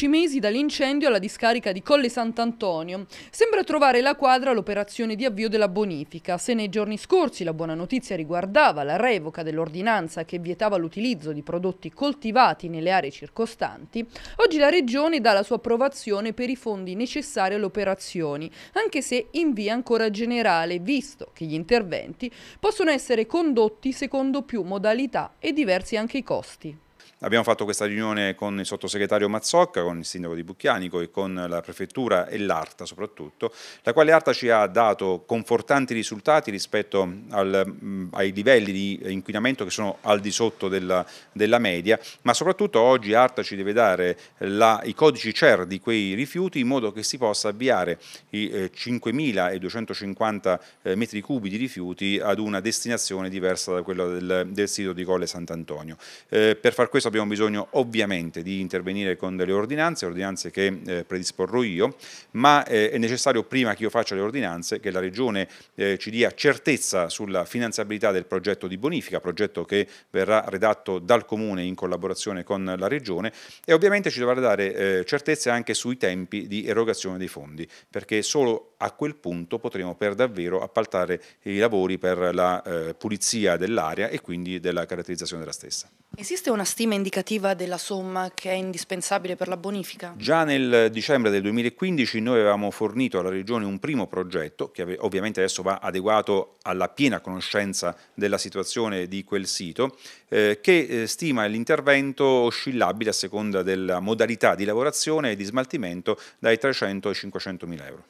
15 mesi dall'incendio alla discarica di Colle Sant'Antonio. Sembra trovare la quadra l'operazione di avvio della bonifica. Se nei giorni scorsi la buona notizia riguardava la revoca dell'ordinanza che vietava l'utilizzo di prodotti coltivati nelle aree circostanti, oggi la Regione dà la sua approvazione per i fondi necessari alle operazioni, anche se in via ancora generale, visto che gli interventi possono essere condotti secondo più modalità e diversi anche i costi. Abbiamo fatto questa riunione con il sottosegretario Mazzocca, con il sindaco di Bucchianico e con la prefettura e l'ARTA soprattutto, la quale ARTA ci ha dato confortanti risultati rispetto al, mm, ai livelli di inquinamento che sono al di sotto della, della media, ma soprattutto oggi ARTA ci deve dare la, i codici CER di quei rifiuti in modo che si possa avviare i 5.250 eh, eh, metri cubi di rifiuti ad una destinazione diversa da quella del, del sito di Colle Sant'Antonio. Eh, per far questo abbiamo bisogno ovviamente di intervenire con delle ordinanze, ordinanze che eh, predisporrò io, ma eh, è necessario prima che io faccia le ordinanze che la Regione eh, ci dia certezza sulla finanziabilità del progetto di bonifica, progetto che verrà redatto dal Comune in collaborazione con la Regione e ovviamente ci dovrà dare eh, certezze anche sui tempi di erogazione dei fondi, perché solo a quel punto potremo per davvero appaltare i lavori per la eh, pulizia dell'area e quindi della caratterizzazione della stessa. Esiste una stima indicativa della somma che è indispensabile per la bonifica? Già nel dicembre del 2015 noi avevamo fornito alla Regione un primo progetto che ovviamente adesso va adeguato alla piena conoscenza della situazione di quel sito eh, che eh, stima l'intervento oscillabile a seconda della modalità di lavorazione e di smaltimento dai 300 ai 500 mila euro.